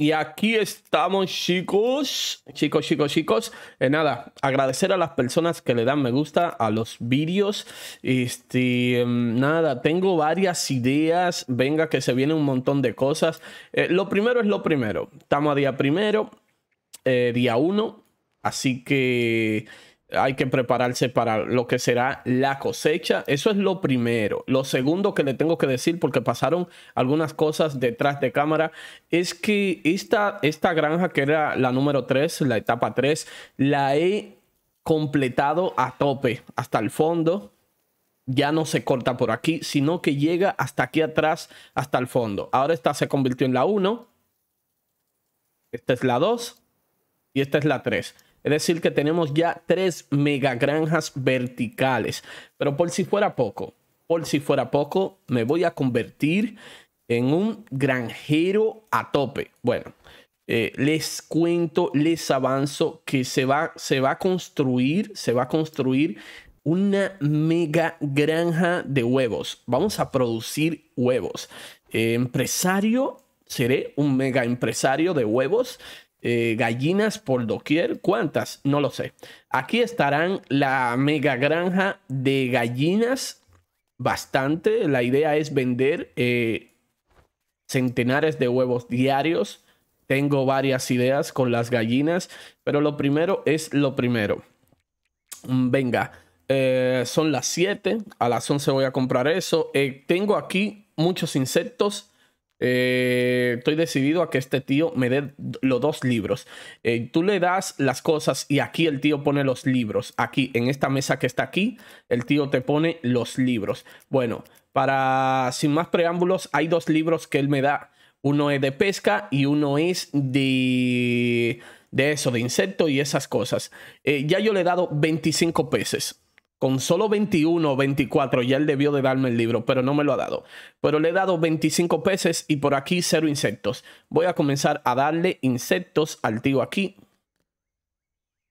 Y aquí estamos, chicos. Chicos, chicos, chicos. Eh, nada, agradecer a las personas que le dan me gusta a los vídeos. Este, em, nada, tengo varias ideas. Venga, que se viene un montón de cosas. Eh, lo primero es lo primero. Estamos a día primero, eh, día uno. Así que hay que prepararse para lo que será la cosecha. Eso es lo primero. Lo segundo que le tengo que decir, porque pasaron algunas cosas detrás de cámara, es que esta, esta granja, que era la número 3, la etapa 3, la he completado a tope, hasta el fondo. Ya no se corta por aquí, sino que llega hasta aquí atrás, hasta el fondo. Ahora esta se convirtió en la 1. Esta es la 2 y esta es la 3. Es decir, que tenemos ya tres megagranjas verticales. Pero por si fuera poco, por si fuera poco, me voy a convertir en un granjero a tope. Bueno, eh, les cuento, les avanzo que se va, se va a construir, se va a construir una mega granja de huevos. Vamos a producir huevos. Eh, empresario, seré un mega empresario de huevos. Eh, gallinas por doquier. ¿Cuántas? No lo sé. Aquí estarán la mega granja de gallinas. Bastante. La idea es vender eh, centenares de huevos diarios. Tengo varias ideas con las gallinas, pero lo primero es lo primero. Mm, venga, eh, son las 7, a las 11 voy a comprar eso. tengo aquí muchos insectos eh, estoy decidido a que este tío me dé los dos libros. Eh, tú le das las cosas y aquí el tío pone los libros. Aquí, en esta mesa que está aquí, el tío te pone los libros. Bueno, para sin más preámbulos, hay dos libros que él me da. Uno es de pesca y uno es de, de eso, de insecto y esas cosas. Eh, ya yo le he dado 25 peces. Con solo 21 o 24 ya él debió de darme el libro, pero no me lo ha dado. Pero le he dado 25 peces y por aquí cero insectos. Voy a comenzar a darle insectos al tío aquí.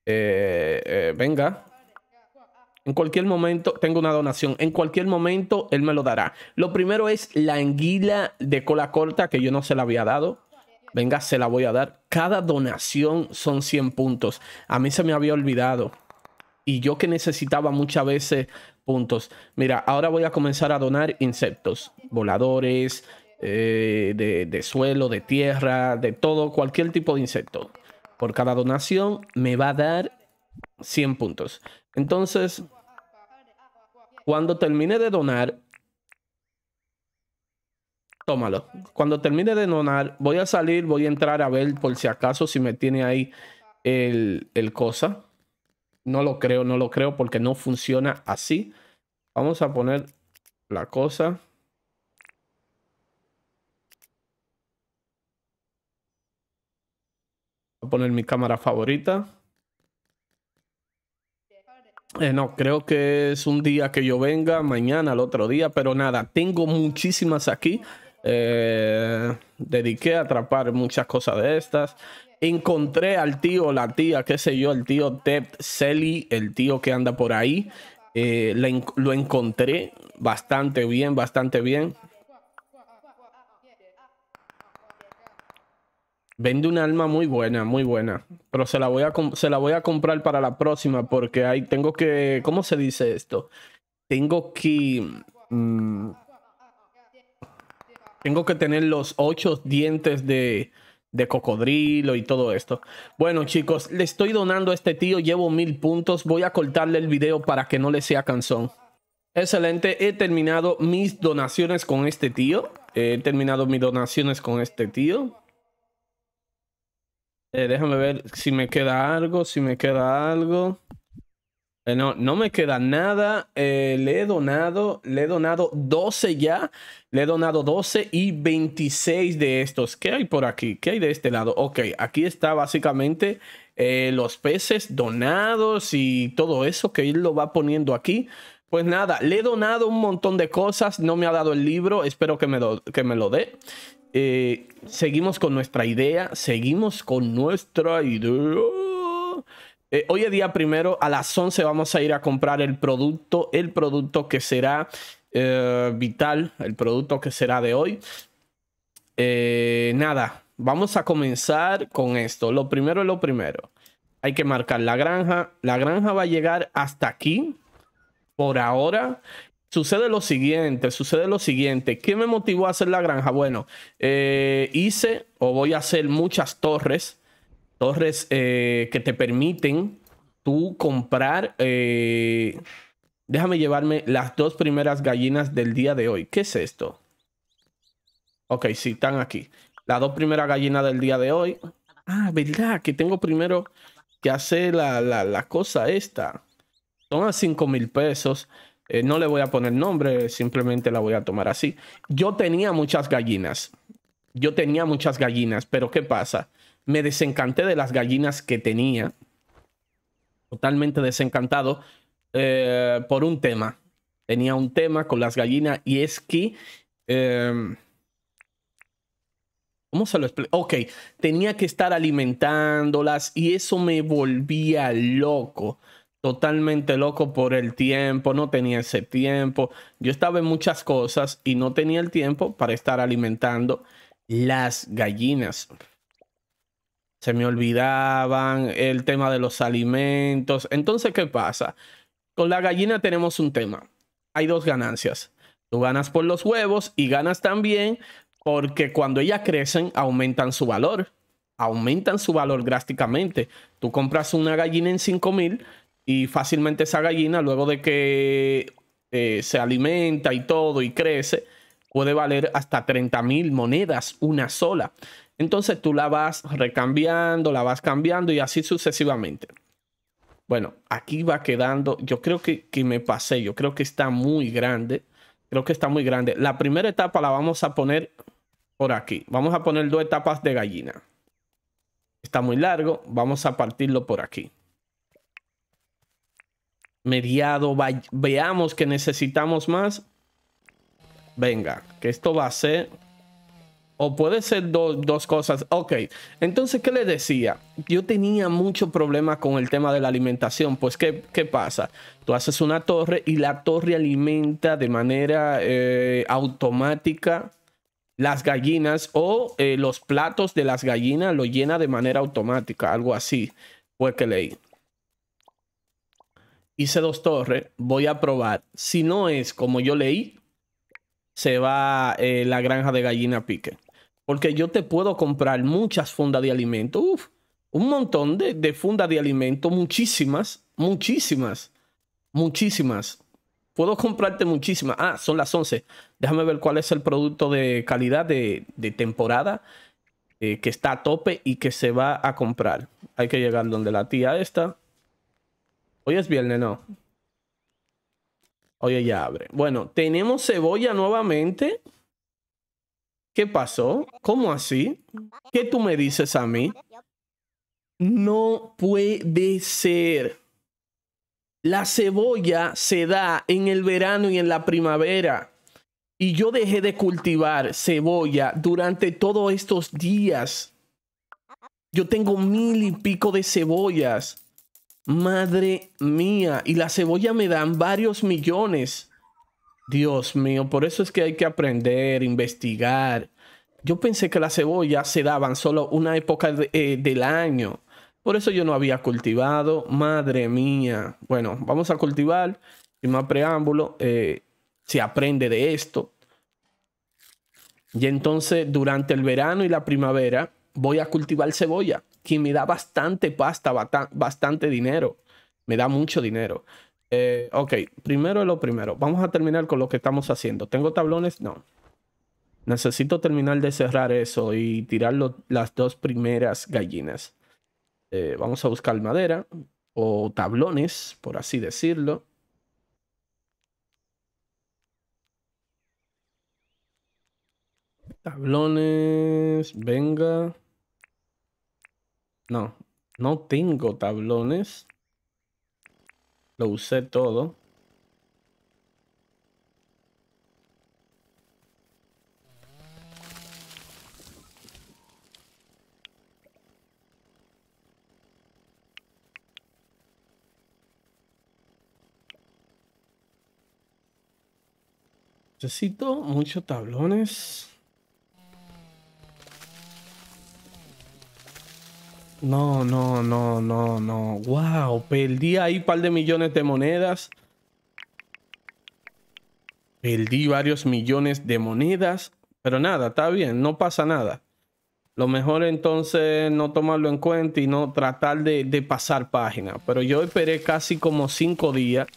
Eh, eh, venga. En cualquier momento, tengo una donación. En cualquier momento, él me lo dará. Lo primero es la anguila de cola corta, que yo no se la había dado. Venga, se la voy a dar. Cada donación son 100 puntos. A mí se me había olvidado y yo que necesitaba muchas veces puntos. Mira, ahora voy a comenzar a donar insectos, voladores, eh, de, suelo, de tierra, de todo, cualquier tipo de insecto. Por cada donación me va a dar 100 puntos. Entonces, cuando termine de donar, tómalo. Cuando termine de donar, voy a salir, voy a entrar a ver por si acaso si me tiene ahí el, el cosa no lo creo, no lo creo porque no funciona así. Vamos a poner la cosa. Voy a poner mi cámara favorita. Eh, no, creo que es un día que yo venga, mañana, el otro día, pero nada, tengo muchísimas aquí. Eh, dediqué a atrapar muchas cosas de estas encontré al tío, la tía, qué sé yo, el tío Ted Selly, el tío que anda por ahí. Eh, lo encontré bastante bien, bastante bien. Vende un alma muy buena, muy buena. Pero se la voy a, se la voy a comprar para la próxima porque ahí tengo que... ¿Cómo se dice esto? Tengo que... Mm, tengo que tener los ocho dientes de de cocodrilo y todo esto. Bueno, chicos, le estoy donando a este tío, llevo mil puntos. Voy a cortarle el video para que no le sea cansón. Excelente, he terminado mis donaciones con este tío. He terminado mis donaciones con este tío. Eh, déjame ver si me queda algo, si me queda algo. Eh, no, me queda nada. Eh, le he donado, le he donado 12 ya. Le he donado 12 y 26 de estos. ¿Qué hay por aquí? ¿Qué hay de este lado? Ok, aquí está básicamente eh, los peces donados y todo eso que él lo va poniendo aquí. Pues nada, le he donado un montón de cosas, no me ha dado el libro, espero que me, que me lo dé. seguimos con nuestra idea, seguimos con nuestra idea. Eh, hoy es día primero, a las 11 vamos a ir a comprar el producto, el producto que será eh, vital, el producto que será de hoy. Eh, nada, vamos a comenzar con esto. Lo primero es lo primero. Hay que marcar la granja. La granja va a llegar hasta aquí. Por ahora, sucede lo siguiente, sucede lo siguiente. ¿Qué me motivó a hacer la granja? Bueno, hice o voy a hacer muchas torres torres eh, que te permiten tú comprar. Eh, déjame llevarme las dos primeras gallinas del día de hoy. ¿Qué es esto? Ok, sí, están aquí. Las dos primeras gallinas del día de hoy. Ah, verdad, que tengo primero que hacer la, cosa esta. Son a 5 mil pesos. Eh, no le voy a poner nombre, simplemente la voy a tomar así. Yo tenía muchas gallinas. Yo tenía muchas gallinas, pero ¿qué pasa? Me desencanté de las gallinas que tenía. Totalmente desencantado eh, por un tema. Tenía un tema con las gallinas y es que... Em, ¿Cómo se lo explico? Ok, tenía que estar alimentándolas y eso me volvía loco. Totalmente loco por el tiempo, no tenía ese tiempo. Yo estaba en muchas cosas y no tenía el tiempo para estar alimentando las gallinas se me olvidaban, el tema de los alimentos. Entonces, ¿qué pasa? Con la gallina tenemos un tema. Hay dos ganancias. Tú ganas por los huevos y ganas también porque cuando ellas crecen aumentan su valor. Aumentan su valor drásticamente. Tú compras una gallina en 5000 mil y fácilmente esa gallina, luego de que eh, se alimenta y todo y crece, puede valer hasta 30 mil monedas una sola. Entonces tú la vas recambiando, la vas cambiando y así sucesivamente. Bueno, aquí va quedando, yo creo que, me pasé, yo creo que está muy grande. Creo que está muy grande. La primera etapa la vamos a poner por aquí. Vamos a poner dos etapas de gallina. Está muy largo, vamos a partirlo por aquí. Mediado, veamos que necesitamos más. Venga, que esto va a ser o puede ser dos cosas. Ok, entonces, ¿qué le decía? Yo tenía mucho problema con el tema de la alimentación. Pues, ¿qué, pasa? Tú haces una torre y la torre alimenta de manera eh, automática las gallinas o eh, los platos de las gallinas lo llena de manera automática, algo así fue que leí. Hice dos torres, voy a probar. Si no es como yo leí, se va eh, la granja de gallina pique porque yo te puedo comprar muchas fundas de alimento. Uf, un montón de, fundas de alimento. muchísimas, muchísimas, muchísimas. Puedo comprarte muchísimas. Ah, son las 11. Déjame ver cuál es el producto de calidad de, temporada eh, que está a tope y que se va a comprar. Hay que llegar donde la tía está. Hoy es viernes, ¿no? Hoy ya abre. Bueno, tenemos cebolla nuevamente. ¿Qué pasó? ¿Cómo así? ¿Qué tú me dices a mí? No puede ser. La cebolla se da en el verano y en la primavera. Y yo dejé de cultivar cebolla durante todos estos días. Yo tengo mil y pico de cebollas. Madre mía. Y la cebolla me dan varios millones. Dios mío, por eso es que hay que aprender, investigar. Yo pensé que las cebolla se daban solo una época eh, del año. Por eso yo no había cultivado. Madre mía. Bueno, vamos a cultivar. Y más preámbulo, eh, se aprende de esto. Y entonces, durante el verano y la primavera, voy a cultivar cebolla, que me da bastante pasta, bastante dinero. Me da mucho dinero. Eh, ok, primero lo primero. Vamos a terminar con lo que estamos haciendo. ¿Tengo tablones? No. Necesito terminar de cerrar eso y tirar las dos primeras gallinas. Eh, vamos a buscar madera o tablones, por así decirlo. Tablones, venga. No, no tengo tablones. Lo usé todo. Necesito muchos tablones. No, no, no, no, no. Wow, perdí ahí un par de millones de monedas. Perdí varios millones de monedas. Pero nada, está bien, no pasa nada. Lo mejor entonces no tomarlo en cuenta y no tratar de, de pasar página. Pero yo esperé casi como cinco días.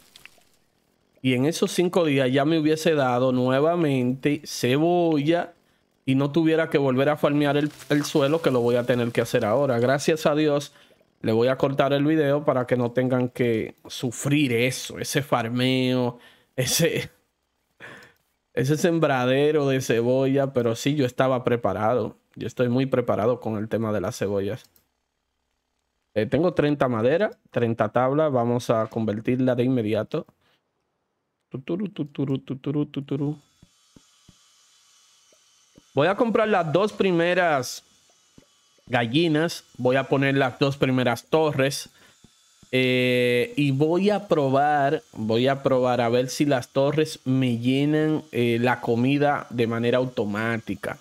Y en esos cinco días ya me hubiese dado nuevamente cebolla, y no tuviera que volver a farmear el, suelo que lo voy a tener que hacer ahora. Gracias a Dios le voy a cortar el video para que no tengan que sufrir eso, ese farmeo, ese, ese sembradero de cebolla, pero sí yo estaba preparado. Yo estoy muy preparado con el tema de las cebollas. Eh, tengo 30 madera, 30 tablas, vamos a convertirla de inmediato. Tuturu, tuturu, Voy a comprar las dos primeras gallinas, voy a poner las dos primeras torres eh, y voy a probar, voy a probar a ver si las torres me llenan eh, la comida de manera automática.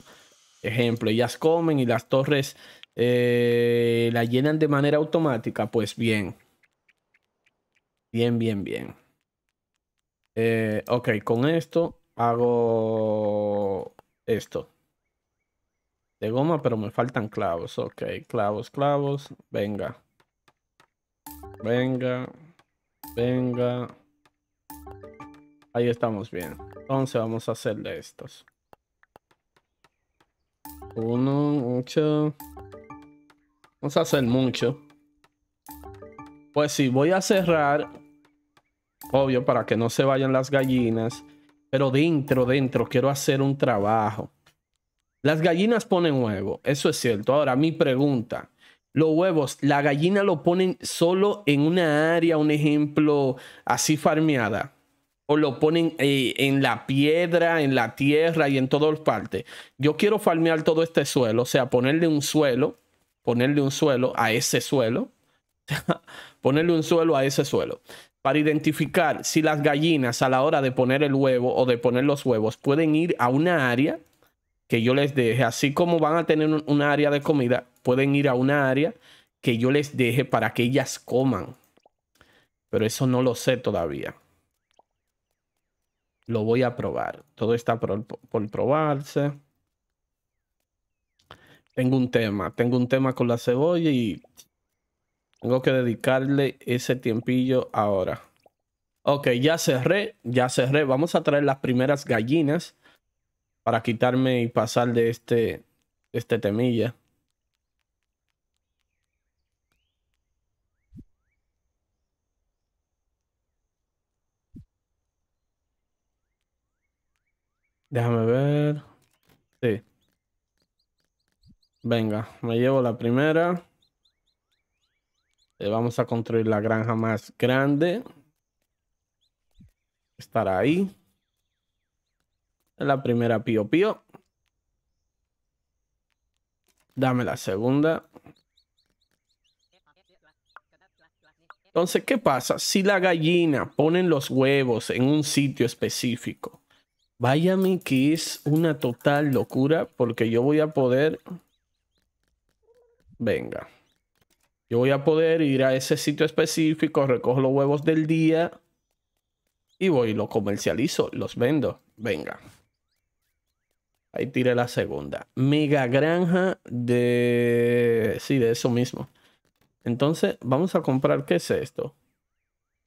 Ejemplo, ellas comen y las torres eh, la llenan de manera automática, pues bien. Bien, bien, bien. ok, con esto hago esto de goma, pero me faltan clavos. Ok, clavos, clavos. Venga. Venga. Venga. Ahí estamos bien. Entonces vamos a hacer de estos. Uno, mucho Vamos a hacer mucho. Pues sí, voy a cerrar. Obvio, para que no se vayan las gallinas. Pero dentro, dentro, quiero hacer un trabajo. Las gallinas ponen huevo, eso es cierto. Ahora, mi pregunta. Los huevos, la gallina lo ponen solo en una área, un ejemplo, así farmeada. O lo ponen eh, en la piedra, en la tierra y en todas partes. Yo quiero farmear todo este suelo, o sea, ponerle un suelo, ponerle un suelo a ese suelo, ponerle un suelo a ese suelo para identificar si las gallinas a la hora de poner el huevo o de poner los huevos pueden ir a una área que yo les deje, así como van a tener un, área de comida, pueden ir a una área que yo les deje para que ellas coman. Pero eso no lo sé todavía. Lo voy a probar. Todo está por, por probarse. Tengo un tema. Tengo un tema con la cebolla y tengo que dedicarle ese tiempillo ahora. Ok, ya cerré, ya cerré. Vamos a traer las primeras gallinas para quitarme y pasar de este, este temilla. Déjame ver. Sí. Venga, me llevo la primera. Le eh, vamos a construir la granja más grande. Estará ahí. La primera pío pío. Dame la segunda. Entonces, ¿qué pasa? Si la gallina pone los huevos en un sitio específico, váyame que es una total locura porque yo voy a poder... Venga. Yo voy a poder ir a ese sitio específico, recojo los huevos del día y voy y los comercializo, los vendo. Venga. Ahí tiré la segunda. Mega granja de... Sí, de eso mismo. Entonces, vamos a comprar, ¿qué es esto?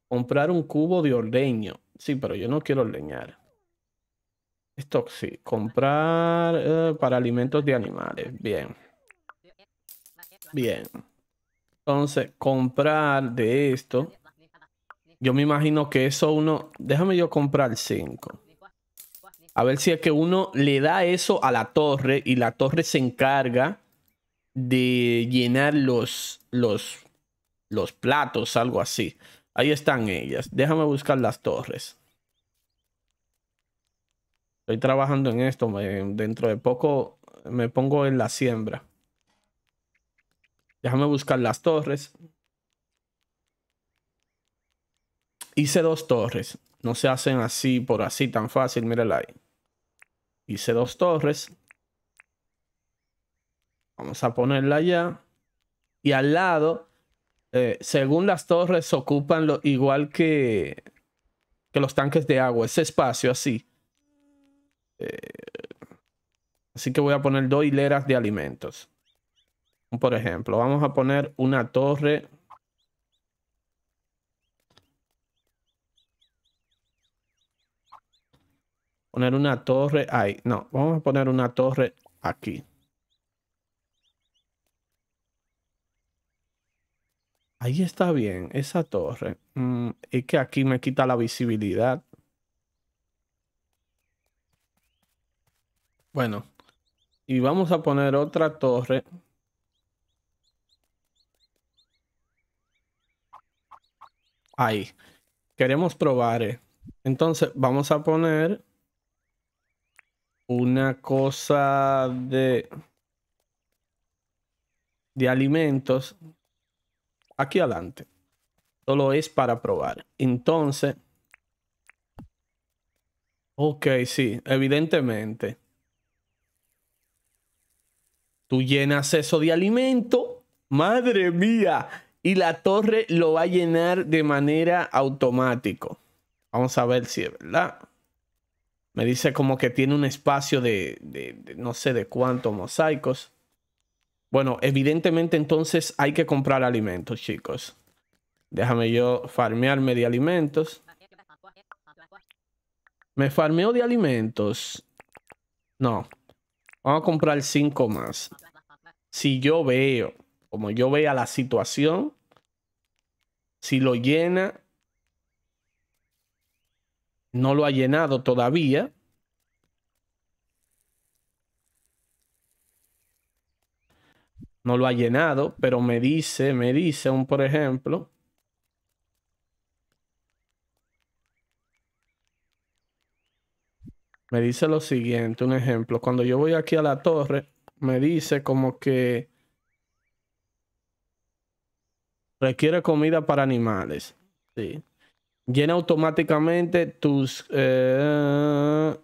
Comprar un cubo de ordeño. Sí, pero yo no quiero ordeñar. Esto sí, comprar eh, para alimentos de animales. Bien. Bien. Entonces, comprar de esto. Yo me imagino que eso uno... Déjame yo comprar cinco a ver si es que uno le da eso a la torre y la torre se encarga de llenar los, los, los platos, algo así. Ahí están ellas. Déjame buscar las torres. Estoy trabajando en esto. dentro de poco me pongo en la siembra. Déjame buscar las torres. Hice dos torres no se hacen así por así tan fácil. Mírala ahí. Hice dos torres. Vamos a ponerla allá. Y al lado, eh, según las torres, ocupan lo, igual que, que los tanques de agua. Ese espacio así. Eh, así que voy a poner dos hileras de alimentos. Por ejemplo, vamos a poner una torre Poner una torre ahí. No, vamos a poner una torre aquí. Ahí está bien, esa torre. es mm, que aquí me quita la visibilidad. Bueno. Y vamos a poner otra torre. Ahí. Queremos probar. Eh. Entonces vamos a poner una cosa de, de alimentos aquí adelante. Solo es para probar. Entonces... Ok, sí, evidentemente. Tú llenas eso de alimento. Madre mía. Y la torre lo va a llenar de manera automática. Vamos a ver si es verdad. Me dice como que tiene un espacio de, no sé de cuántos mosaicos. Bueno, evidentemente entonces hay que comprar alimentos, chicos. Déjame yo farmearme de alimentos. Me farmeo de alimentos. No. Vamos a comprar cinco más. Si yo veo, como yo vea la situación, si lo llena, no lo ha llenado todavía. No lo ha llenado, pero me dice, me dice un por ejemplo. Me dice lo siguiente, un ejemplo. Cuando yo voy aquí a la torre, me dice como que requiere comida para animales. Sí llena automáticamente tus... Eh,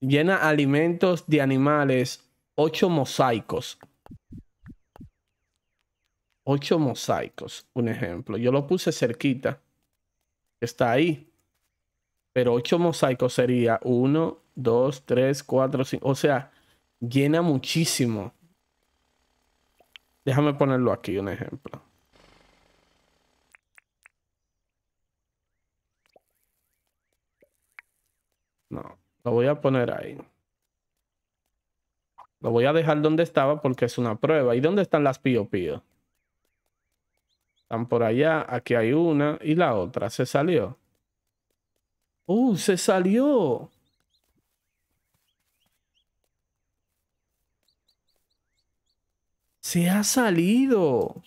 llena alimentos de animales, ocho mosaicos. ocho mosaicos, un ejemplo. Yo lo puse cerquita. Está ahí. Pero ocho mosaicos sería uno dos tres cuatro cinco O sea, llena muchísimo. Déjame ponerlo aquí, un ejemplo. No, lo voy a poner ahí. Lo voy a dejar donde estaba porque es una prueba. ¿Y dónde están las pio pio? Están por allá. Aquí hay una y la otra. Se salió. ¡Uh! ¡Se salió! ¡Se ha salido!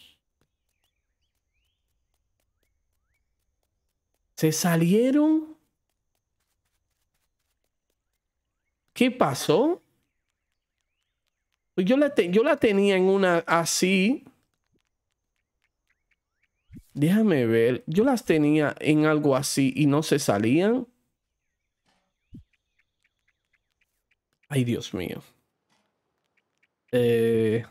¿Se salieron? ¿Qué pasó? Yo la, la tenía en una así. Déjame ver. Yo las tenía en algo así y no se salían. Ay, Dios mío. Eh,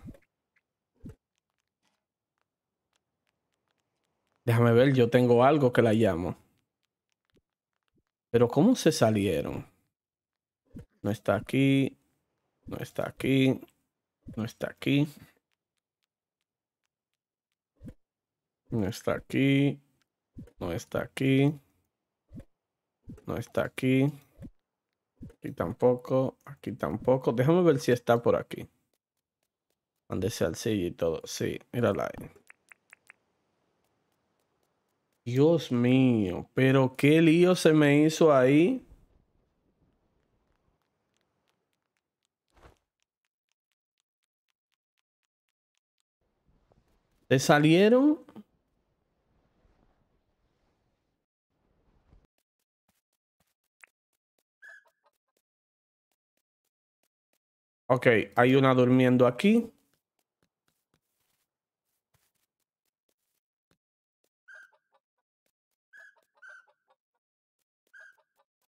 déjame ver, yo tengo algo que la llamo. Pero ¿cómo se salieron? No está aquí. No está aquí. No está aquí. No está aquí. No está aquí. No está aquí. Aquí tampoco. Aquí tampoco. Déjame ver si está por aquí. Donde se alcilla y todo. Sí, era la. Dios mío, pero qué lío se me hizo ahí. Te salieron. Ok, hay una durmiendo aquí.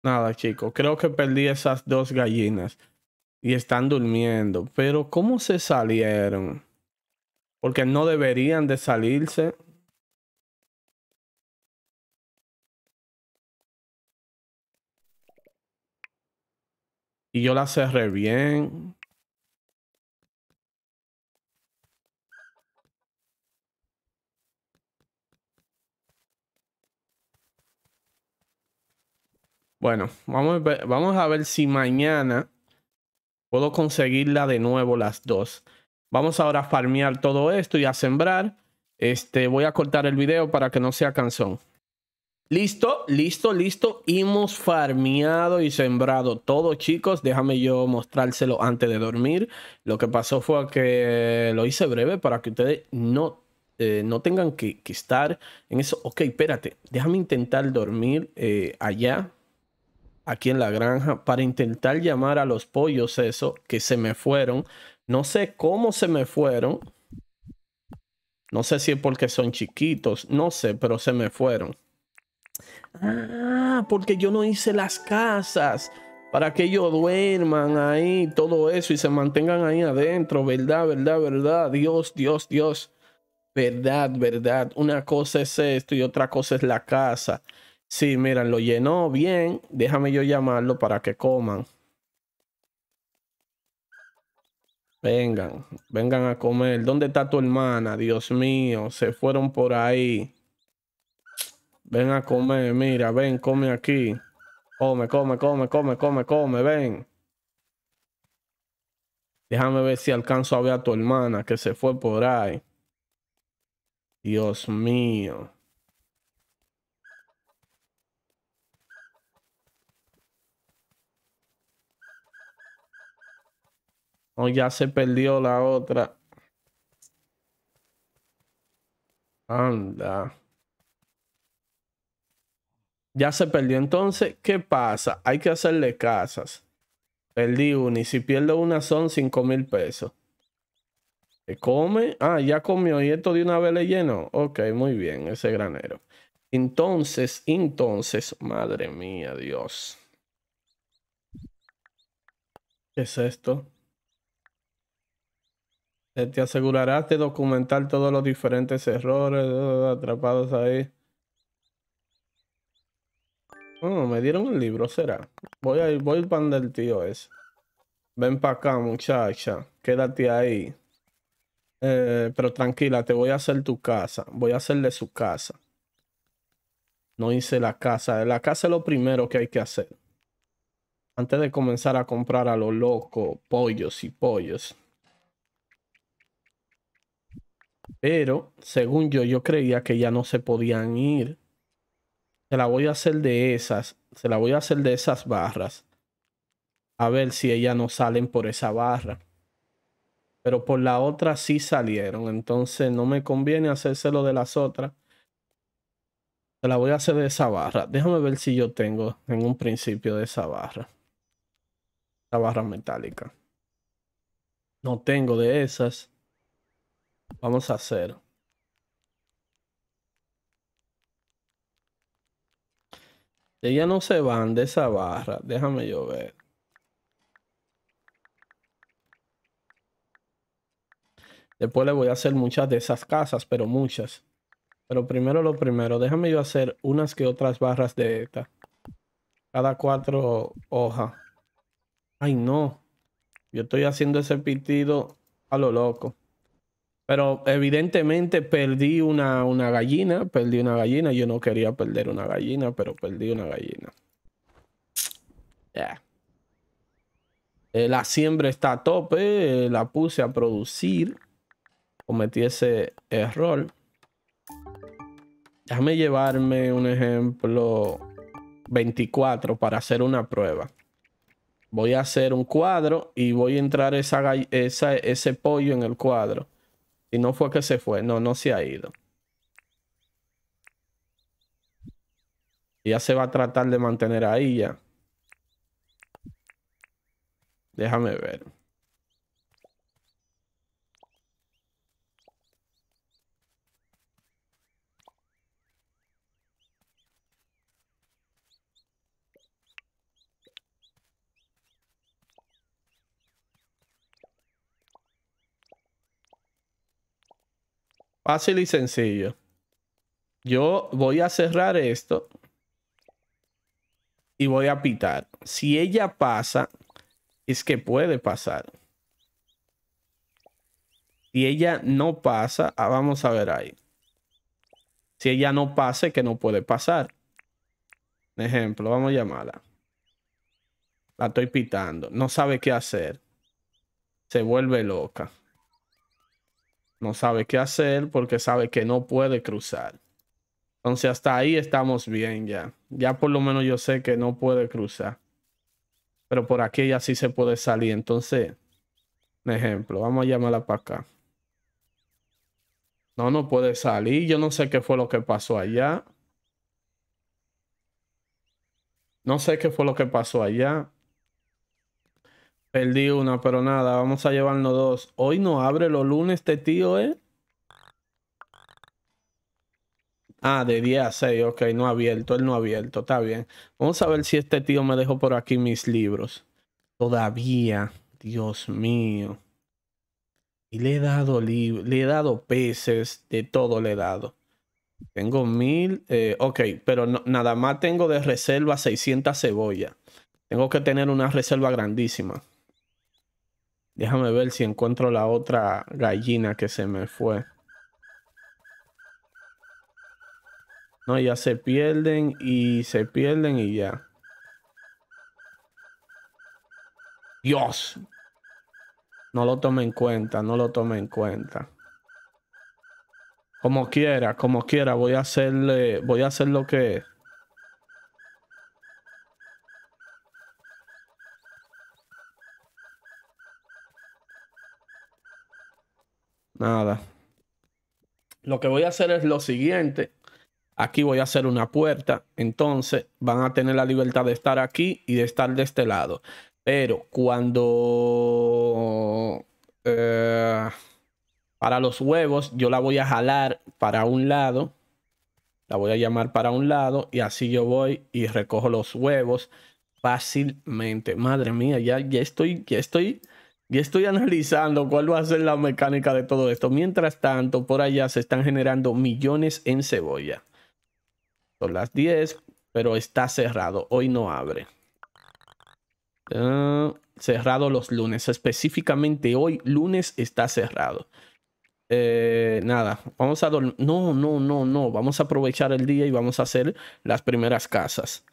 Nada, chico. Creo que perdí esas dos gallinas. Y están durmiendo. Pero, ¿cómo se salieron? Porque no deberían de salirse. Y yo la cerré bien. Bueno, vamos a ver, vamos a ver si mañana puedo conseguirla de nuevo las dos. Vamos ahora a farmear todo esto y a sembrar. Este, voy a cortar el video para que no sea cansón. Listo, listo, listo. Hemos farmeado y sembrado todo, chicos. Déjame yo mostrárselo antes de dormir. Lo que pasó fue que lo hice breve para que ustedes no, eh, no tengan que, estar en eso. Ok, espérate. Déjame intentar dormir eh, allá, aquí en la granja, para intentar llamar a los pollos, eso, que se me fueron no sé cómo se me fueron. No sé si es porque son chiquitos, no sé, pero se me fueron. Ah, porque yo no hice las casas para que ellos duerman ahí, todo eso, y se mantengan ahí adentro, ¿verdad? ¿Verdad? ¿Verdad? Dios, Dios, Dios. ¿Verdad? ¿Verdad? Una cosa es esto y otra cosa es la casa. Sí, miren, lo llenó bien. Déjame yo llamarlo para que coman. Vengan, vengan a comer. ¿Dónde está tu hermana? Dios mío, se fueron por ahí. Ven a comer, mira, ven, come aquí. Come, come, come, come, come, come, ven. Déjame ver si alcanzo a ver a tu hermana que se fue por ahí. Dios mío. ya se perdió la otra. Anda. Ya se perdió. Entonces, ¿qué pasa? Hay que hacerle casas. Perdí una. Y si pierdo una son 5 mil pesos. ¿Se come? Ah, ya comió. ¿Y esto de una vez le llenó? Ok, muy bien. Ese granero. Entonces, entonces, madre mía, Dios. ¿Qué es esto? Eh, te asegurarás de documentar todos los diferentes errores eh, atrapados ahí. Oh, me dieron el libro, será. Voy a ir, voy pan del tío ese. Ven para acá, muchacha. Quédate ahí. Eh, pero tranquila, te voy a hacer tu casa. Voy a hacerle su casa. No hice la casa. La casa es lo primero que hay que hacer. Antes de comenzar a comprar a lo loco pollos y pollos. Pero, según yo, yo creía que ya no se podían ir. Se la voy a hacer de esas. Se la voy a hacer de esas barras. A ver si ellas no salen por esa barra. Pero por la otra sí salieron. Entonces no me conviene hacérselo de las otras. Se la voy a hacer de esa barra. Déjame ver si yo tengo en un principio de esa barra. La barra metálica. No tengo de esas. Vamos a hacer. Ella no se van de esa barra, déjame yo ver. Después le voy a hacer muchas de esas casas, pero muchas. Pero primero lo primero, déjame yo hacer unas que otras barras de esta. Cada cuatro hojas. Ay, no. Yo estoy haciendo ese pitido a lo loco. Pero evidentemente perdí una, una gallina, perdí una gallina. Yo no quería perder una gallina, pero perdí una gallina. Eh, la siembra está a tope, eh, la puse a producir. Cometí ese error. Déjame llevarme un ejemplo 24 para hacer una prueba. Voy a hacer un cuadro y voy a entrar esa, ese pollo en el cuadro. Y no fue que se fue. No, no se ha ido. Ya se va a tratar de mantener ahí ya. Déjame ver. Fácil y sencillo. Yo voy a cerrar esto. Y voy a pitar. Si ella pasa, es que puede pasar. Si ella no pasa, ah, vamos a ver ahí. Si ella no pase, que no puede pasar. Un ejemplo, vamos a llamarla. La estoy pitando. No sabe qué hacer. Se vuelve loca no sabe qué hacer porque sabe que no puede cruzar. Entonces hasta ahí estamos bien ya. Ya por lo menos yo sé que no puede cruzar. Pero por aquí ya sí se puede salir. Entonces, un ejemplo, vamos a llamarla para acá. No, no puede salir. Yo no sé qué fue lo que pasó allá. No sé qué fue lo que pasó allá. Perdí una, pero nada, vamos a llevarnos dos. Hoy no abre los lunes este tío, ¿eh? Ah, de día a 6, ok, no ha abierto, él no ha abierto, está bien. Vamos a ver si este tío me dejó por aquí mis libros. Todavía, Dios mío. Y le he dado le he dado peces, de todo le he dado. Tengo mil, eh, ok, pero nada más tengo de reserva 600 cebollas. Tengo que tener una reserva grandísima. Déjame ver si encuentro la otra gallina que se me fue. No, ya se pierden y se pierden y ya. Dios. No lo tome en cuenta, no lo tome en cuenta. Como quiera, como quiera, voy a hacerle, voy a hacer lo que Nada. Lo que voy a hacer es lo siguiente. Aquí voy a hacer una puerta. Entonces van a tener la libertad de estar aquí y de estar de este lado. Pero cuando... Eh, para los huevos yo la voy a jalar para un lado. La voy a llamar para un lado y así yo voy y recojo los huevos fácilmente. Madre mía, ya, ya estoy, ya estoy y estoy analizando cuál va a ser la mecánica de todo esto. Mientras tanto, por allá se están generando millones en cebolla. Son las 10, pero está cerrado. Hoy no abre. cerrado los lunes. Específicamente hoy, lunes, está cerrado. Eh, nada, vamos a dormir. No, no, no, no. Vamos a aprovechar el día y vamos a hacer las primeras casas.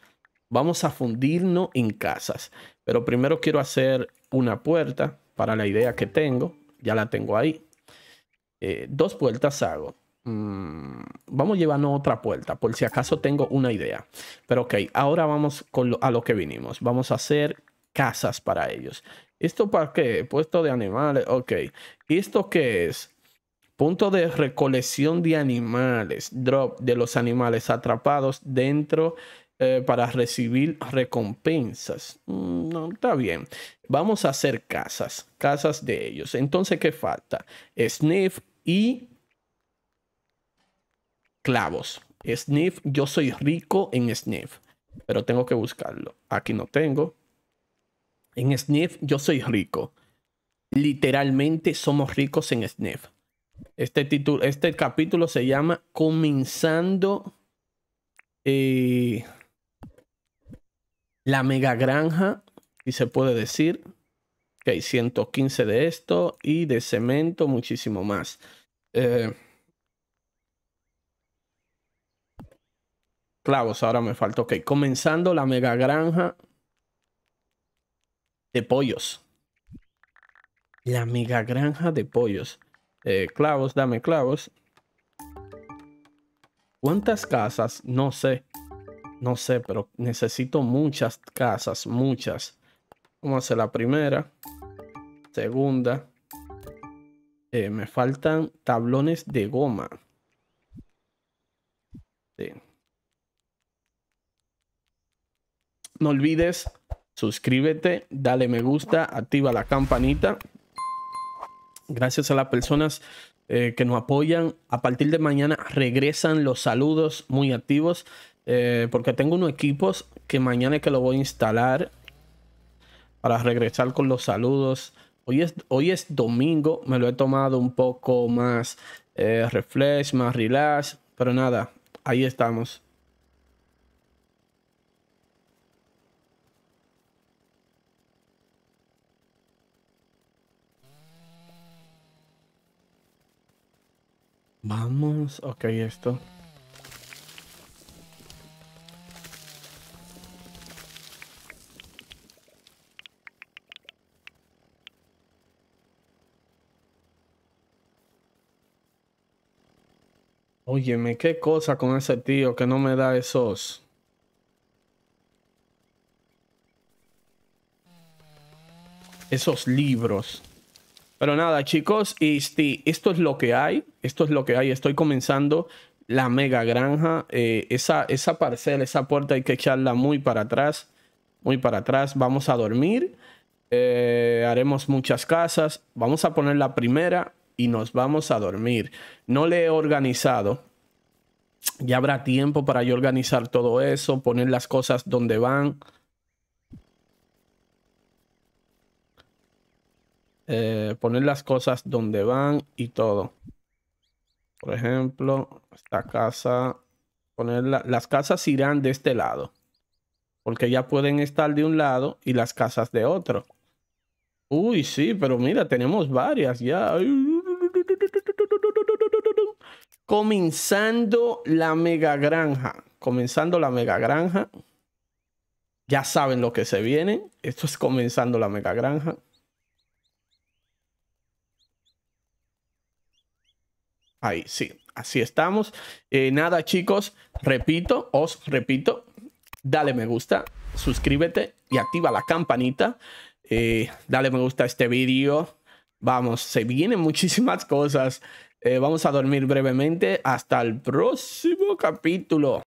Vamos a fundirnos en casas. Pero primero quiero hacer una puerta para la idea que tengo. Ya la tengo ahí. Eh, dos puertas hago. Mm, vamos llevando otra puerta, por si acaso tengo una idea. Pero ok, ahora vamos con a lo que vinimos. Vamos a hacer casas para ellos. ¿Esto para qué? Puesto de animales. Ok. esto qué es? Punto de recolección de animales. Drop de los animales atrapados dentro eh, para recibir recompensas. Mm, no, está bien. Vamos a hacer casas, casas de ellos. Entonces, ¿qué falta? Sniff y clavos. Sniff, yo soy rico en Sniff, pero tengo que buscarlo. Aquí no tengo. En Sniff, yo soy rico. Literalmente somos ricos en Sniff. Este, título, este capítulo se llama Comenzando. Eh, la mega granja, y se puede decir que hay 115 de esto y de cemento muchísimo más. Eh, clavos, ahora me falta. Ok, comenzando la mega granja de pollos. La mega granja de pollos. Eh, clavos, dame clavos. ¿Cuántas casas? No sé. No sé, pero necesito muchas casas, muchas. Vamos a hacer la primera. Segunda. Eh, me faltan tablones de goma. No olvides, suscríbete, dale me gusta, activa la campanita. Gracias a las personas eh, que nos apoyan. A partir de mañana regresan los saludos muy activos. Eh, porque tengo unos equipos que mañana que lo voy a instalar para regresar con los saludos. Hoy es, hoy es domingo, me lo he tomado un poco más eh, reflex, más relax, pero nada, ahí estamos. Vamos, ok, esto. Óyeme, qué cosa con ese tío que no me da esos. Esos libros. Pero nada, chicos, Y esto es lo que hay. Esto es lo que hay. Estoy comenzando la mega granja. Eh, esa, esa parcela, esa puerta hay que echarla muy para atrás. Muy para atrás. Vamos a dormir. Eh, haremos muchas casas. Vamos a poner la primera y nos vamos a dormir. No le he organizado. Ya habrá tiempo para yo organizar todo eso, poner las cosas donde van. Eh, poner las cosas donde van y todo. Por ejemplo, esta casa, ponerla, las casas irán de este lado, porque ya pueden estar de un lado y las casas de otro. Uy, sí, pero mira, tenemos varias ya comenzando la mega granja. Comenzando la mega granja. Ya saben lo que se viene. Esto es comenzando la mega granja. Ahí, sí, así estamos. Eh, nada, chicos, repito, os repito, dale me gusta, suscríbete y activa la campanita. Eh, dale me gusta a este vídeo. Vamos, se vienen muchísimas cosas. Eh, vamos a dormir brevemente. Hasta el próximo capítulo.